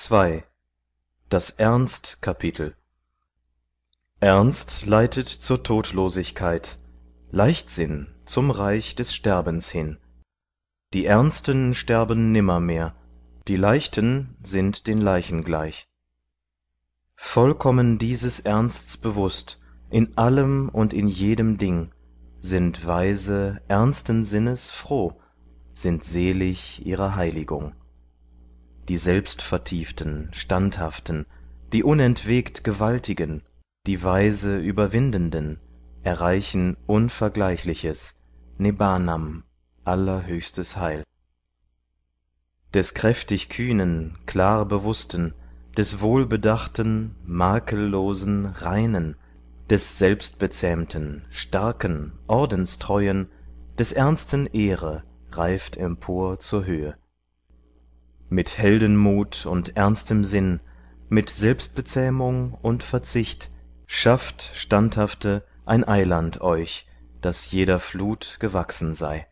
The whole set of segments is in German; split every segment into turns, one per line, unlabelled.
2. das ernst kapitel ernst leitet zur todlosigkeit leichtsinn zum reich des sterbens hin die ernsten sterben nimmermehr die leichten sind den leichen gleich vollkommen dieses ernsts bewußt in allem und in jedem ding sind weise ernsten sinnes froh sind selig ihrer heiligung die selbstvertieften standhaften die unentwegt gewaltigen die weise überwindenden erreichen unvergleichliches nibbnam allerhöchstes heil des kräftig kühnen klar bewußten des wohlbedachten makellosen reinen des selbstbezähmten starken ordenstreuen des ernsten ehre reift empor zur höhe mit heldenmut und ernstem sinn mit selbstbezähmung und verzicht schafft standhafte ein eiland euch das jeder flut gewachsen sei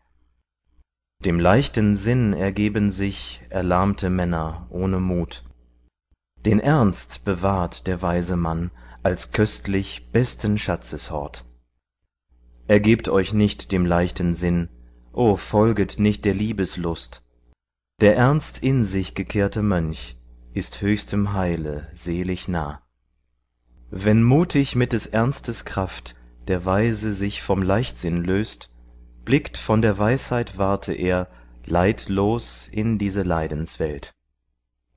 dem leichten sinn ergeben sich erlahmte männer ohne mut den ernst bewahrt der weise mann als köstlich besten schatzeshort ergebt euch nicht dem leichten sinn o folget nicht der liebeslust der ernst in sich gekehrte mönch ist höchstem heile selig nah wenn mutig mit des ernstes kraft der weise sich vom leichtsinn löst blickt von der weisheit warte er leidlos in diese leidenswelt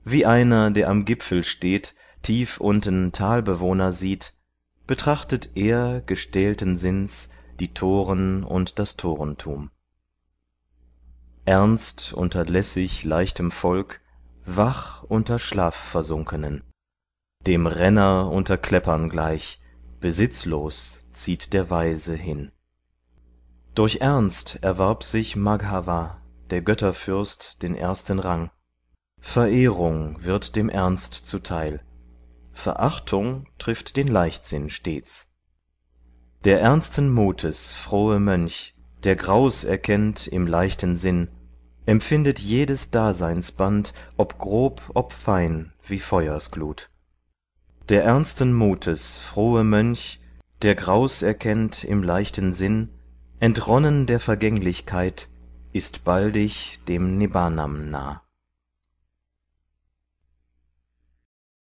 wie einer der am gipfel steht tief unten talbewohner sieht betrachtet er gestählten sinns die toren und das torentum ernst unter lässig leichtem volk wach unter schlafversunkenen dem renner unter kleppern gleich besitzlos zieht der weise hin durch ernst erwarb sich maghava der götterfürst den ersten rang verehrung wird dem ernst zuteil verachtung trifft den leichtsinn stets der ernsten mutes frohe mönch der graus erkennt im leichten sinn empfindet jedes daseinsband ob grob ob fein wie feuersglut der ernsten mutes frohe mönch der graus erkennt im leichten sinn entronnen der vergänglichkeit ist baldig dem nibbnam nah